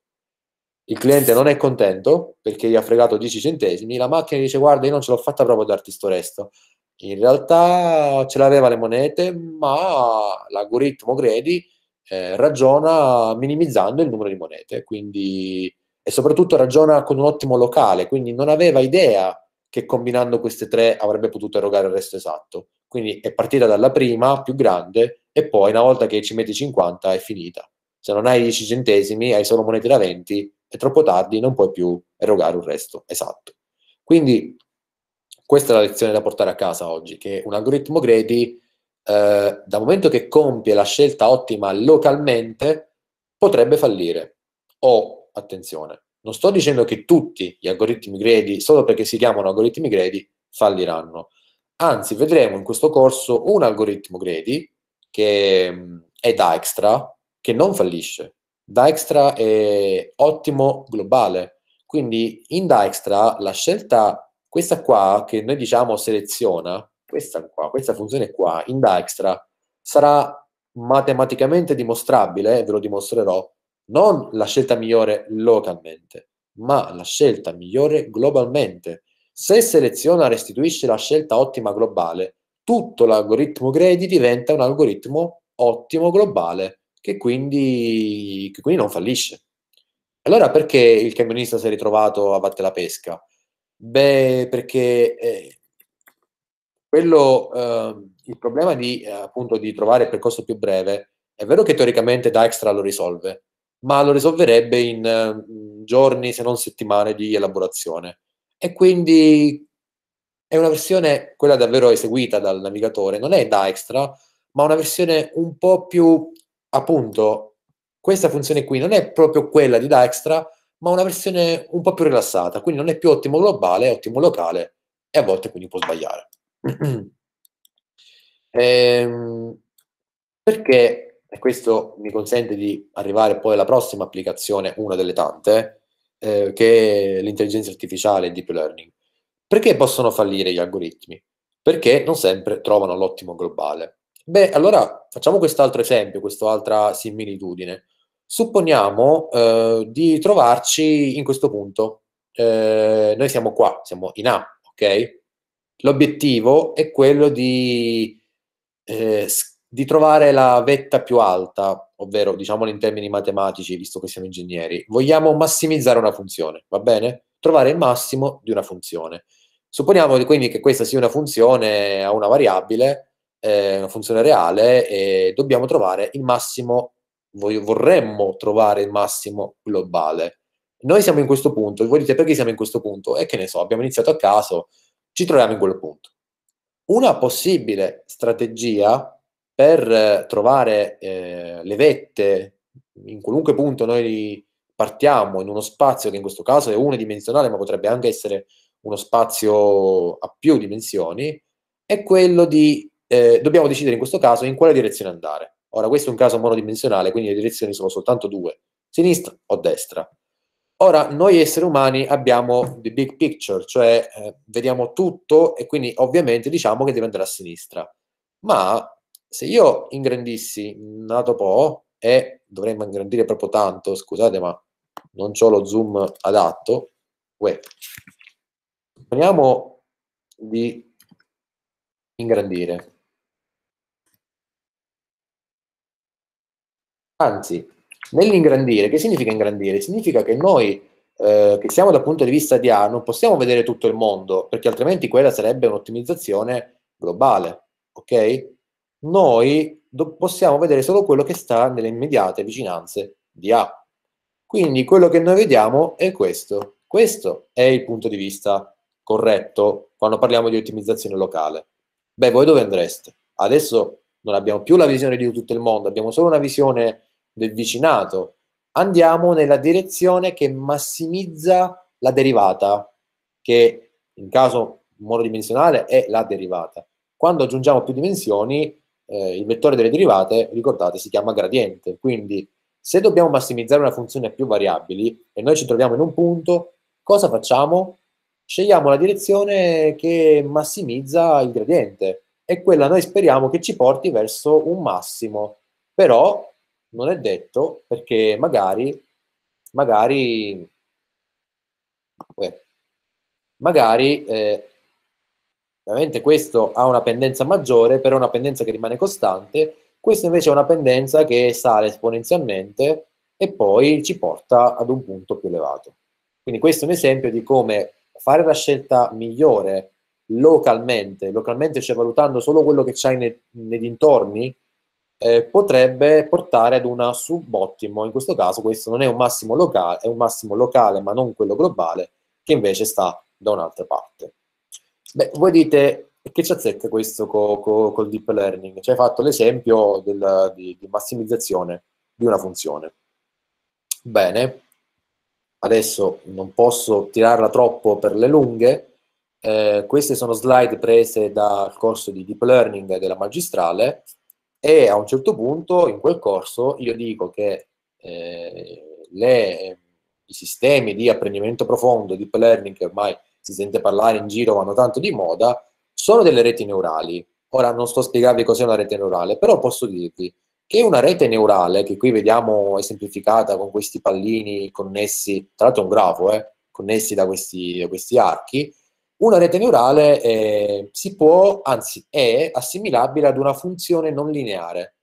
Il cliente non è contento perché gli ha fregato 10 centesimi, la macchina dice guarda io non ce l'ho fatta proprio darti sto resto. In realtà ce l'aveva le monete, ma l'algoritmo Gredi eh, ragiona minimizzando il numero di monete, quindi, e soprattutto ragiona con un ottimo locale, quindi non aveva idea che combinando queste tre avrebbe potuto erogare il resto esatto. Quindi è partita dalla prima, più grande, e poi una volta che ci metti 50 è finita. Se non hai 10 centesimi, hai solo monete da 20, è troppo tardi, non puoi più erogare un resto esatto. Quindi questa è la lezione da portare a casa oggi, che un algoritmo Grady, eh, dal momento che compie la scelta ottima localmente, potrebbe fallire. O, attenzione, non sto dicendo che tutti gli algoritmi gradi, solo perché si chiamano algoritmi gradi, falliranno. Anzi, vedremo in questo corso un algoritmo gradi che è Dijkstra, che non fallisce. Dijkstra è ottimo globale. Quindi in Dijkstra la scelta, questa qua che noi diciamo seleziona, questa qua, questa funzione qua, in Dijkstra, sarà matematicamente dimostrabile, ve lo dimostrerò, non la scelta migliore localmente, ma la scelta migliore globalmente. Se seleziona, e restituisce la scelta ottima globale, tutto l'algoritmo Grady diventa un algoritmo ottimo globale, che quindi, che quindi non fallisce. Allora perché il camionista si è ritrovato a batte la pesca? Beh, perché eh, quello, eh, il problema di, eh, appunto, di trovare il percorso più breve è vero che teoricamente Dijkstra lo risolve, ma lo risolverebbe in mm, giorni, se non settimane di elaborazione. E quindi è una versione, quella davvero eseguita dal navigatore, non è da extra, ma una versione un po' più, appunto, questa funzione qui non è proprio quella di da extra, ma una versione un po' più rilassata, quindi non è più ottimo globale, è ottimo locale e a volte quindi può sbagliare. ehm, perché e questo mi consente di arrivare poi alla prossima applicazione, una delle tante, eh, che è l'intelligenza artificiale e il deep learning. Perché possono fallire gli algoritmi? Perché non sempre trovano l'ottimo globale. Beh, allora facciamo quest'altro esempio, quest'altra similitudine. Supponiamo eh, di trovarci in questo punto. Eh, noi siamo qua, siamo in A, ok? L'obiettivo è quello di eh, di trovare la vetta più alta, ovvero diciamolo in termini matematici, visto che siamo ingegneri, vogliamo massimizzare una funzione, va bene? Trovare il massimo di una funzione. Supponiamo quindi che questa sia una funzione a una variabile, eh, una funzione reale, e dobbiamo trovare il massimo, vorremmo trovare il massimo globale. Noi siamo in questo punto, e voi dite perché siamo in questo punto? E che ne so, abbiamo iniziato a caso, ci troviamo in quel punto. Una possibile strategia per eh, trovare eh, le vette in qualunque punto noi partiamo in uno spazio che in questo caso è unidimensionale, ma potrebbe anche essere uno spazio a più dimensioni, è quello di eh, dobbiamo decidere in questo caso in quale direzione andare. Ora, questo è un caso monodimensionale, quindi le direzioni sono soltanto due, sinistra o destra. Ora, noi esseri umani abbiamo the big picture, cioè eh, vediamo tutto e quindi ovviamente diciamo che deve andare a sinistra. Ma se io ingrandissi nato po' e dovremmo ingrandire proprio tanto, scusate ma non ho lo zoom adatto, uè, di ingrandire. Anzi, nell'ingrandire, che significa ingrandire? Significa che noi eh, che siamo dal punto di vista di A non possiamo vedere tutto il mondo, perché altrimenti quella sarebbe un'ottimizzazione globale, ok? noi do- possiamo vedere solo quello che sta nelle immediate vicinanze di A. Quindi quello che noi vediamo è questo. Questo è il punto di vista corretto quando parliamo di ottimizzazione locale. Beh, voi dove andreste? Adesso non abbiamo più la visione di tutto il mondo, abbiamo solo una visione del vicinato. Andiamo nella direzione che massimizza la derivata, che in caso monodimensionale è la derivata. Quando aggiungiamo più dimensioni, eh, il vettore delle derivate, ricordate, si chiama gradiente. Quindi se dobbiamo massimizzare una funzione a più variabili e noi ci troviamo in un punto, cosa facciamo? Scegliamo la direzione che massimizza il gradiente e quella noi speriamo che ci porti verso un massimo. Però non è detto perché magari, magari, eh, magari eh, Ovviamente questo ha una pendenza maggiore, però è una pendenza che rimane costante, questo invece è una pendenza che sale esponenzialmente e poi ci porta ad un punto più elevato. Quindi questo è un esempio di come fare la scelta migliore localmente, localmente cioè valutando solo quello che c'hai nei, dintorni, eh, potrebbe portare ad una subottimo, in questo caso questo non è un massimo locale, è un massimo locale ma non quello globale, che invece sta da un'altra parte. Beh, voi dite, che ci azzecca questo co, co, col deep learning? Ci hai fatto l'esempio della, di, di massimizzazione di una funzione. Bene, adesso non posso tirarla troppo per le lunghe, eh, queste sono slide prese dal corso di deep learning della magistrale e a un certo punto in quel corso io dico che eh, le, i sistemi di apprendimento profondo, deep learning che ormai si sente parlare in giro, vanno tanto di moda, sono delle reti neurali. Ora non sto a spiegarvi cos'è una rete neurale, però posso dirvi che una rete neurale, che qui vediamo esemplificata con questi pallini connessi, tra l'altro è un grafo, eh, connessi da questi, da questi, archi, una rete neurale eh, si può, anzi è assimilabile ad una funzione non lineare.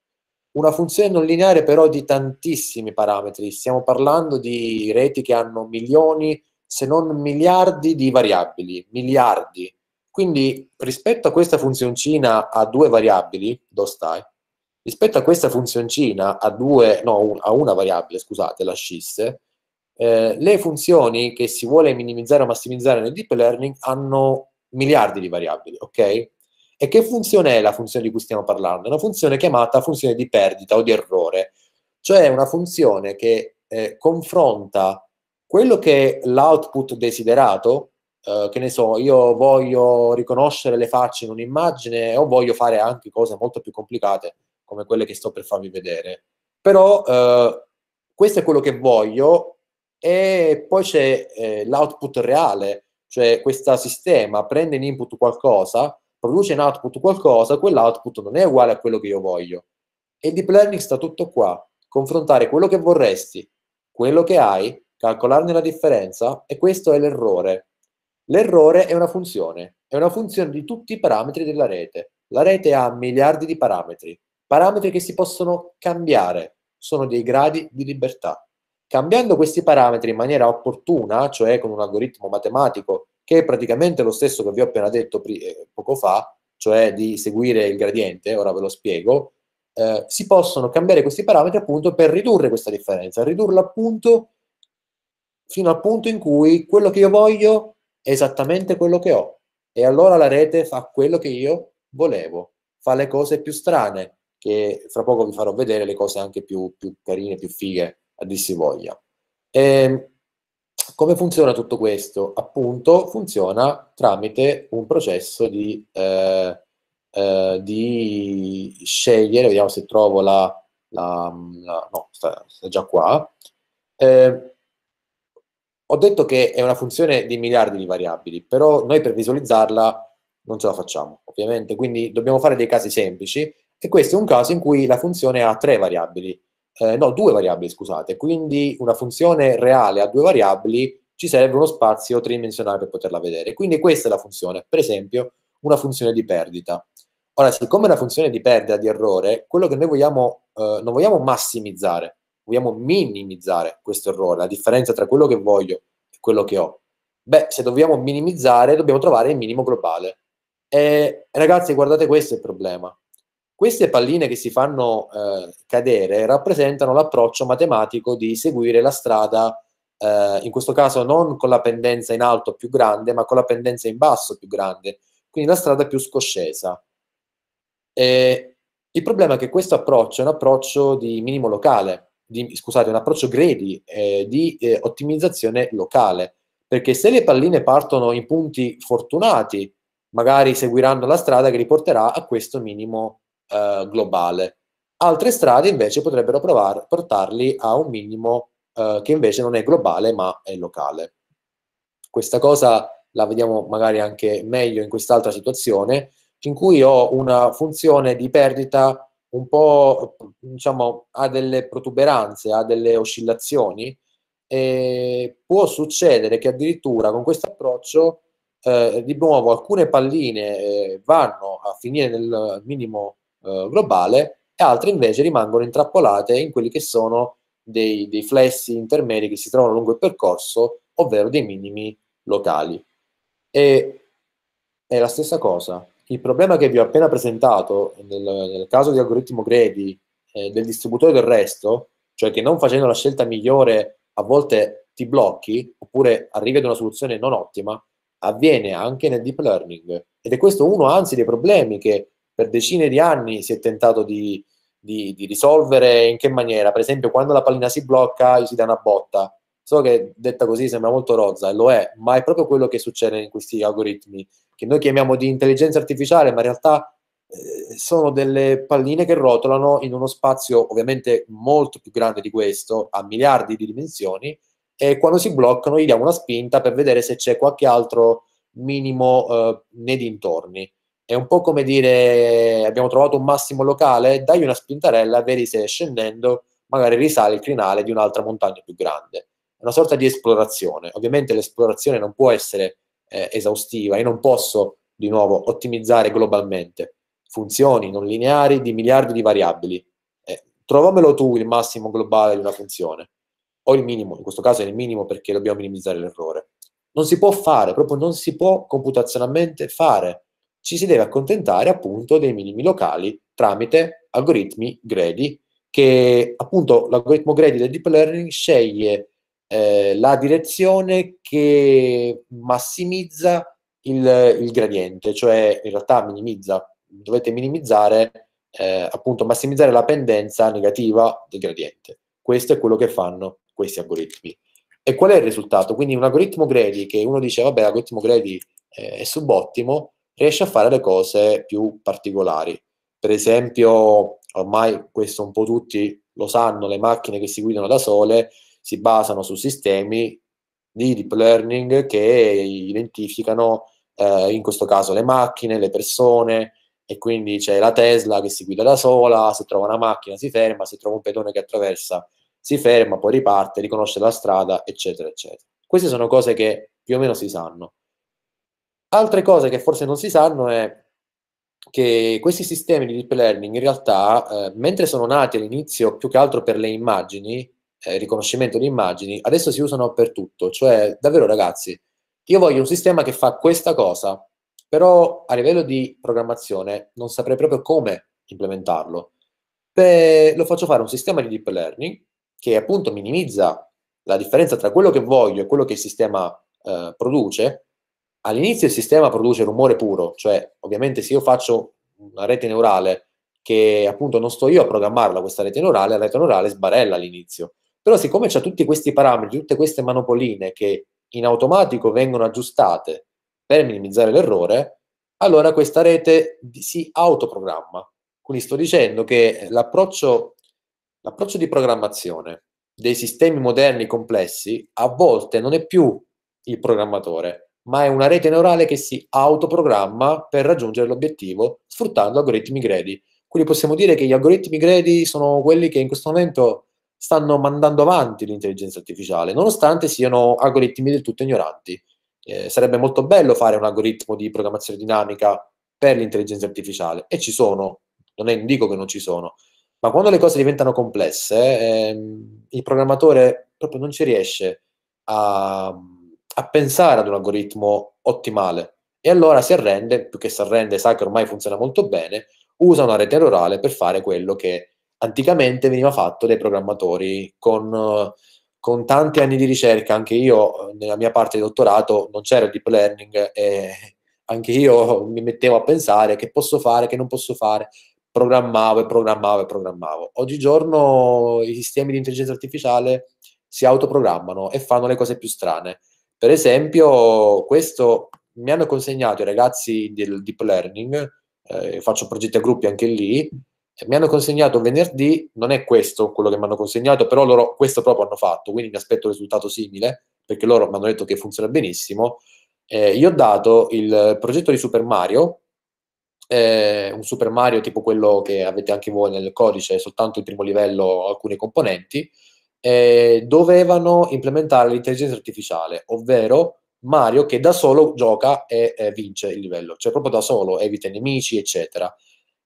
Una funzione non lineare però di tantissimi parametri, stiamo parlando di reti che hanno milioni di se non miliardi di variabili, miliardi. Quindi rispetto a questa funzioncina a due variabili, dove stai? Rispetto a questa funzioncina a due, no, a una variabile, scusate, la scisse, eh, le funzioni che si vuole minimizzare o massimizzare nel deep learning hanno miliardi di variabili, ok? E che funzione è la funzione di cui stiamo parlando? È una funzione chiamata funzione di perdita o di errore, cioè una funzione che eh, confronta quello che è l'output desiderato, eh, che ne so, io voglio riconoscere le facce in un'immagine o voglio fare anche cose molto più complicate come quelle che sto per farvi vedere. Però eh, questo è quello che voglio e poi c'è eh, l'output reale, cioè questo sistema prende in input qualcosa, produce in output qualcosa, quell'output non è uguale a quello che io voglio. E il deep learning sta tutto qua, confrontare quello che vorresti, quello che hai calcolarne la differenza e questo è l'errore. L'errore è una funzione, è una funzione di tutti i parametri della rete. La rete ha miliardi di parametri, parametri che si possono cambiare, sono dei gradi di libertà. Cambiando questi parametri in maniera opportuna, cioè con un algoritmo matematico che è praticamente lo stesso che vi ho appena detto eh, poco fa, cioè di seguire il gradiente, ora ve lo spiego, eh, si possono cambiare questi parametri appunto per ridurre questa differenza, ridurla appunto fino al punto in cui quello che io voglio è esattamente quello che ho. E allora la rete fa quello che io volevo, fa le cose più strane, che fra poco vi farò vedere le cose anche più, più carine, più fighe, a dir voglia. E ehm, come funziona tutto questo? Appunto, funziona tramite un processo di, eh, eh, di scegliere, vediamo se trovo la... la, la no, sta, sta, già qua. Eh, ho detto che è una funzione di miliardi di variabili, però noi per visualizzarla non ce la facciamo, ovviamente, quindi dobbiamo fare dei casi semplici e questo è un caso in cui la funzione ha tre variabili, eh, no, due variabili, scusate, quindi una funzione reale a due variabili ci serve uno spazio tridimensionale per poterla vedere. Quindi questa è la funzione, per esempio, una funzione di perdita. Ora, siccome è una funzione di perdita, di errore, quello che noi vogliamo, eh, non vogliamo massimizzare, vogliamo minimizzare questo errore, la differenza tra quello che voglio e quello che ho? Beh, se dobbiamo minimizzare, dobbiamo trovare il minimo globale. E ragazzi, guardate, questo è il problema. Queste palline che si fanno eh, cadere rappresentano l'approccio matematico di seguire la strada, eh, in questo caso non con la pendenza in alto più grande, ma con la pendenza in basso più grande, quindi la strada più scoscesa. E il problema è che questo approccio è un approccio di minimo locale, di, scusate, un approccio greedy eh, di eh, ottimizzazione locale. Perché se le palline partono in punti fortunati, magari seguiranno la strada che li porterà a questo minimo eh, globale. Altre strade invece potrebbero provar- portarli a un minimo eh, che invece non è globale ma è locale. Questa cosa la vediamo magari anche meglio in quest'altra situazione, in cui ho una funzione di perdita un po', diciamo, ha delle protuberanze, ha delle oscillazioni, e può succedere che addirittura con questo approccio, eh, di nuovo, alcune palline eh, vanno a finire nel minimo eh, globale e altre invece rimangono intrappolate in quelli che sono dei, dei flessi intermedi che si trovano lungo il percorso, ovvero dei minimi locali. E è la stessa cosa, il problema che vi ho appena presentato nel, nel caso di algoritmo Grady eh, del distributore del resto, cioè che non facendo la scelta migliore a volte ti blocchi oppure arrivi ad una soluzione non ottima, avviene anche nel deep learning. Ed è questo uno, anzi, dei problemi che per decine di anni si è tentato di, di, di risolvere in che maniera. Per esempio, quando la pallina si blocca, gli si dà una botta. So che detta così sembra molto rozza, e lo è, ma è proprio quello che succede in questi algoritmi che noi chiamiamo di intelligenza artificiale, ma in realtà eh, sono delle palline che rotolano in uno spazio ovviamente molto più grande di questo, a miliardi di dimensioni, e quando si bloccano gli diamo una spinta per vedere se c'è qualche altro minimo eh, nei dintorni. È un po' come dire abbiamo trovato un massimo locale, dai una spintarella, vedi se scendendo magari risale il crinale di un'altra montagna più grande. È una sorta di esplorazione. Ovviamente l'esplorazione non può essere eh, esaustiva, io non posso di nuovo ottimizzare globalmente funzioni non lineari di miliardi di variabili. Eh, trovamelo tu il massimo globale di una funzione, o il minimo, in questo caso è il minimo perché dobbiamo minimizzare l'errore. Non si può fare, proprio non si può computazionalmente fare. Ci si deve accontentare appunto dei minimi locali tramite algoritmi gradi, che appunto l'algoritmo gradi del deep learning sceglie eh, la direzione che massimizza il, il, gradiente, cioè in realtà minimizza, dovete minimizzare, eh, appunto massimizzare la pendenza negativa del gradiente. Questo è quello che fanno questi algoritmi. E qual è il risultato? Quindi un algoritmo Grady che uno dice, vabbè, l'algoritmo Grady eh, è subottimo, riesce a fare le cose più particolari. Per esempio, ormai questo un po' tutti lo sanno, le macchine che si guidano da sole si basano su sistemi di deep learning che identificano eh, in questo caso le macchine, le persone e quindi c'è la Tesla che si guida da sola, se trova una macchina si ferma, se trova un pedone che attraversa si ferma, poi riparte, riconosce la strada, eccetera, eccetera. Queste sono cose che più o meno si sanno. Altre cose che forse non si sanno è che questi sistemi di deep learning in realtà, eh, mentre sono nati all'inizio più che altro per le immagini, eh, riconoscimento di immagini, adesso si usano per tutto. Cioè, davvero ragazzi, io voglio un sistema che fa questa cosa, però a livello di programmazione non saprei proprio come implementarlo. Beh, lo faccio fare un sistema di deep learning che appunto minimizza la differenza tra quello che voglio e quello che il sistema eh, produce. All'inizio il sistema produce rumore puro, cioè ovviamente se io faccio una rete neurale che appunto non sto io a programmarla questa rete neurale, la rete neurale sbarella all'inizio. Però siccome c'è tutti questi parametri, tutte queste manopoline che in automatico vengono aggiustate per minimizzare l'errore, allora questa rete si autoprogramma. Quindi sto dicendo che l'approccio, l'approccio di programmazione dei sistemi moderni complessi a volte non è più il programmatore, ma è una rete neurale che si autoprogramma per raggiungere l'obiettivo sfruttando algoritmi gradi. Quindi possiamo dire che gli algoritmi gradi sono quelli che in questo momento stanno mandando avanti l'intelligenza artificiale, nonostante siano algoritmi del tutto ignoranti. Eh, sarebbe molto bello fare un algoritmo di programmazione dinamica per l'intelligenza artificiale, e ci sono, non è, dico che non ci sono, ma quando le cose diventano complesse, ehm, il programmatore proprio non ci riesce a, a pensare ad un algoritmo ottimale, e allora si arrende, più che si arrende, sa che ormai funziona molto bene, usa una rete neurale per fare quello che anticamente veniva fatto dai programmatori con, con, tanti anni di ricerca, anche io eh, nella mia parte di dottorato non c'era deep learning e anche io mi mettevo a pensare che posso fare, che non posso fare, programmavo e programmavo e programmavo. Oggigiorno i sistemi di intelligenza artificiale si autoprogrammano e fanno le cose più strane. Per esempio, questo mi hanno consegnato i ragazzi del deep learning, eh, faccio progetti a gruppi anche lì, cioè, mi hanno consegnato venerdì, non è questo quello che mi hanno consegnato, però loro questo proprio hanno fatto, quindi mi aspetto un risultato simile, perché loro mi hanno detto che funziona benissimo. Eh, gli ho dato il progetto di Super Mario, eh, un Super Mario tipo quello che avete anche voi nel codice, soltanto il primo livello, alcune componenti, eh, dovevano implementare l'intelligenza artificiale, ovvero Mario che da solo gioca e vince il livello, cioè proprio da solo evita i nemici, eccetera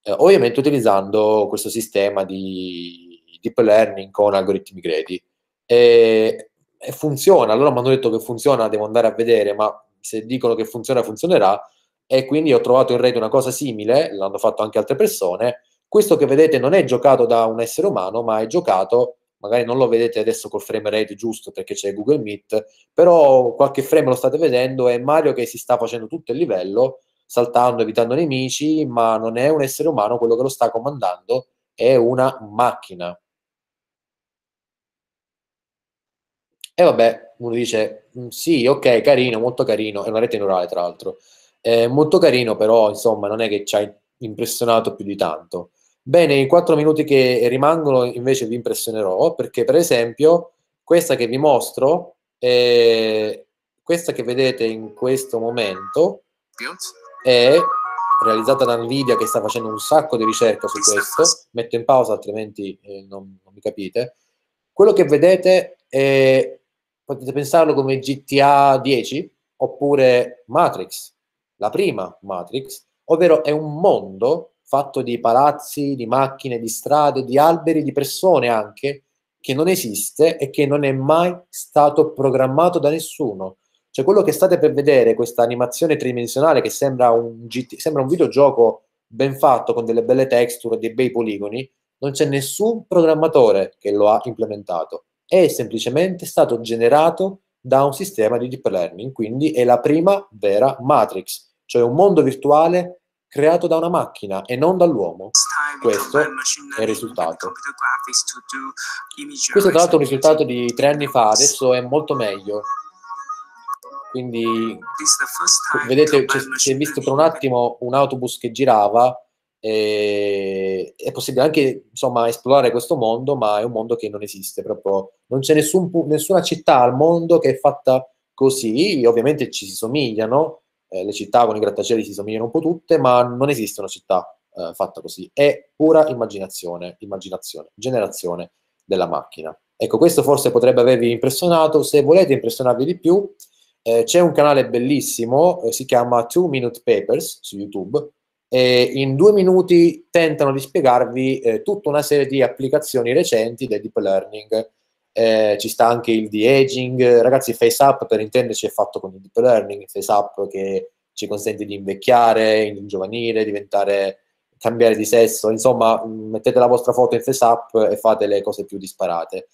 eh, ovviamente utilizzando questo sistema di deep learning con algoritmi gradi. E, e funziona, allora mi hanno detto che funziona, devo andare a vedere, ma se dicono che funziona, funzionerà. E quindi ho trovato in rete una cosa simile, l'hanno fatto anche altre persone. Questo che vedete non è giocato da un essere umano, ma è giocato magari non lo vedete adesso col frame rate giusto perché c'è Google Meet, però qualche frame lo state vedendo, è Mario che si sta facendo tutto il livello saltando, evitando nemici, ma non è un essere umano quello che lo sta comandando, è una macchina. E vabbè, uno dice, mm, sì, ok, carino, molto carino, è una rete neurale tra l'altro, è molto carino però, insomma, non è che ci ha impressionato più di tanto. Bene, i quattro minuti che rimangono invece vi impressionerò, perché per esempio questa che vi mostro, è eh, questa che vedete in questo momento, è realizzata da Nvidia che sta facendo un sacco di ricerca su questo, metto in pausa altrimenti eh, non, non mi capite, quello che vedete è, potete pensarlo come GTA 10 oppure Matrix, la prima Matrix, ovvero è un mondo fatto di palazzi, di macchine, di strade, di alberi, di persone anche, che non esiste e che non è mai stato programmato da nessuno. Cioè, quello che state per vedere, questa animazione tridimensionale che sembra un, GT, sembra un videogioco ben fatto, con delle belle texture, dei bei poligoni, non c'è nessun programmatore che lo ha implementato. È semplicemente stato generato da un sistema di deep learning, quindi è la prima vera Matrix, cioè un mondo virtuale creato da una macchina e non dall'uomo. Questo è il risultato. Questo è tra l'altro un risultato di tre anni fa, adesso è molto meglio. Quindi vedete, si è visto per un attimo un autobus che girava, e, è possibile anche insomma, esplorare questo mondo, ma è un mondo che non esiste proprio. Non c'è nessun, nessuna città al mondo che è fatta così, ovviamente ci si somigliano, eh, le città con i grattacieli si somigliano un po' tutte, ma non esiste una città eh, fatta così, è pura immaginazione, immaginazione, generazione della macchina. Ecco, questo forse potrebbe avervi impressionato, se volete impressionarvi di più, eh, c'è un canale bellissimo, eh, si chiama Two Minute Papers su YouTube, e in due minuti tentano di spiegarvi eh, tutta una serie di applicazioni recenti del deep learning. Eh, ci sta anche il de-aging, ragazzi Face up per intenderci è fatto con il deep learning, Face up che ci consente di invecchiare, ingiovanire, diventare, cambiare di sesso, insomma mm, mettete la vostra foto in face up e fate le cose più disparate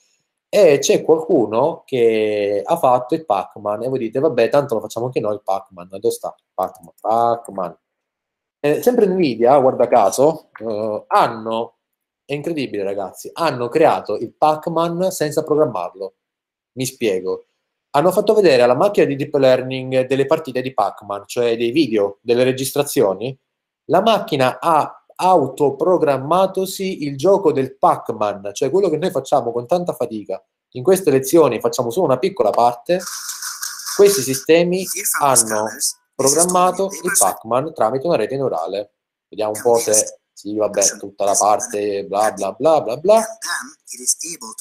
e c'è qualcuno che ha fatto il Pac-Man e voi dite vabbè tanto lo facciamo anche noi il Pac-Man dove sta? Pac-Man, Pac-Man eh, sempre Nvidia, guarda caso eh, hanno è incredibile ragazzi hanno creato il Pac-Man senza programmarlo mi spiego hanno fatto vedere alla macchina di deep learning delle partite di Pac-Man cioè dei video, delle registrazioni la macchina ha autoprogrammatosi il gioco del Pac-Man, cioè quello che noi facciamo con tanta fatica. In queste lezioni facciamo solo una piccola parte. Questi sistemi hanno programmato il Pac-Man tramite una rete neurale. Vediamo un po' se sì, vabbè, tutta la parte bla bla bla bla bla.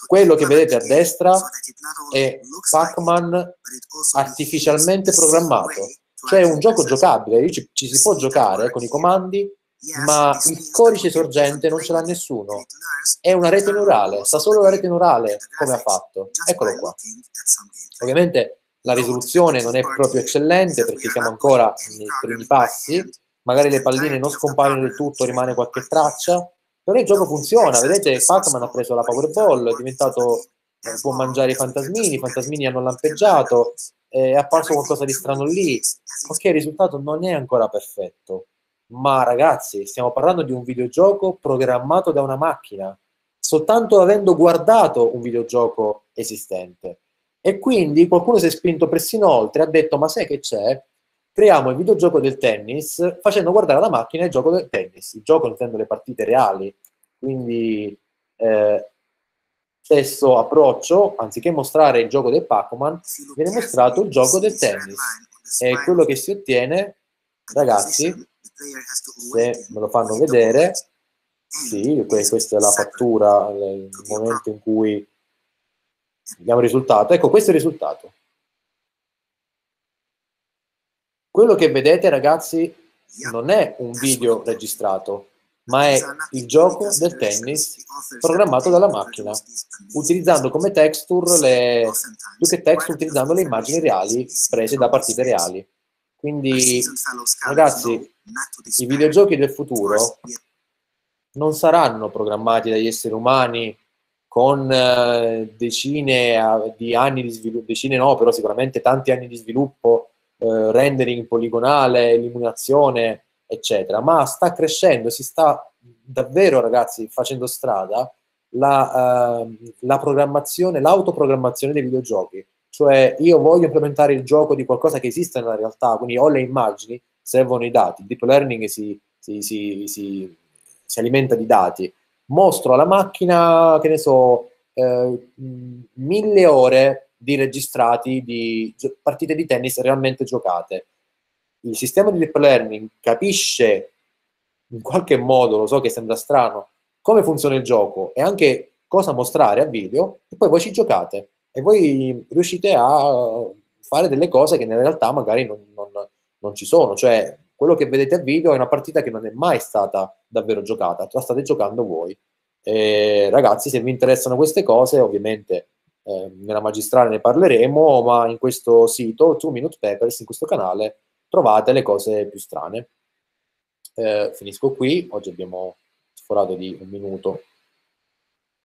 Quello che vedete a destra è Pac-Man artificialmente programmato, cioè un gioco giocabile, ci, ci si può giocare con i comandi ma il codice sorgente non ce l'ha nessuno. È una rete neurale, sa solo la rete neurale come ha fatto. Eccolo qua. Ovviamente la risoluzione non è proprio eccellente perché siamo ancora nei primi passi, magari le palline non scompaiono del tutto, rimane qualche traccia, però il gioco funziona. Vedete, Pac-Man ha preso la Powerball, è diventato può mangiare i fantasmini, i fantasmini hanno lampeggiato, eh, è apparso qualcosa di strano lì. Ok, il risultato non è ancora perfetto, ma ragazzi, stiamo parlando di un videogioco programmato da una macchina, soltanto avendo guardato un videogioco esistente. E quindi qualcuno si è spinto persino oltre, ha detto, ma sai che c'è? Creiamo il videogioco del tennis facendo guardare la macchina il gioco del tennis. Il gioco intendo le partite reali. Quindi eh, stesso approccio, anziché mostrare il gioco del Pac-Man, viene mostrato il gioco del tennis. E quello che si ottiene, ragazzi, se me lo fanno vedere, sì, mm. questa è la fattura, il momento in cui vediamo il risultato. Ecco, questo è il risultato. Quello che vedete, ragazzi, non è un video registrato, ma è il gioco del tennis programmato dalla macchina, utilizzando come texture le, più che texture, utilizzando le immagini reali prese da partite reali. Quindi, ragazzi, i videogiochi del futuro non saranno programmati dagli esseri umani con eh, decine di anni di sviluppo, decine no, però sicuramente tanti anni di sviluppo, eh, rendering poligonale, illuminazione, eccetera, ma sta crescendo, si sta davvero, ragazzi, facendo strada la, eh, la programmazione, l'autoprogrammazione dei videogiochi. Cioè io voglio implementare il gioco di qualcosa che esiste nella realtà, quindi ho le immagini, servono i dati, il deep learning si, si, si, si alimenta di dati. Mostro alla macchina, che ne so, eh, mille ore di registrati di partite di tennis realmente giocate. Il sistema di deep learning capisce in qualche modo, lo so che sembra strano, come funziona il gioco e anche cosa mostrare a video e poi voi ci giocate e voi riuscite a fare delle cose che nella realtà magari non, non, non ci sono, cioè quello che vedete a video è una partita che non è mai stata davvero giocata, la state giocando voi. E, ragazzi, se vi interessano queste cose, ovviamente eh, nella magistrale ne parleremo, ma in questo sito, 2 Minute Papers, in questo canale, trovate le cose più strane. Eh, finisco qui, oggi abbiamo sforato di un minuto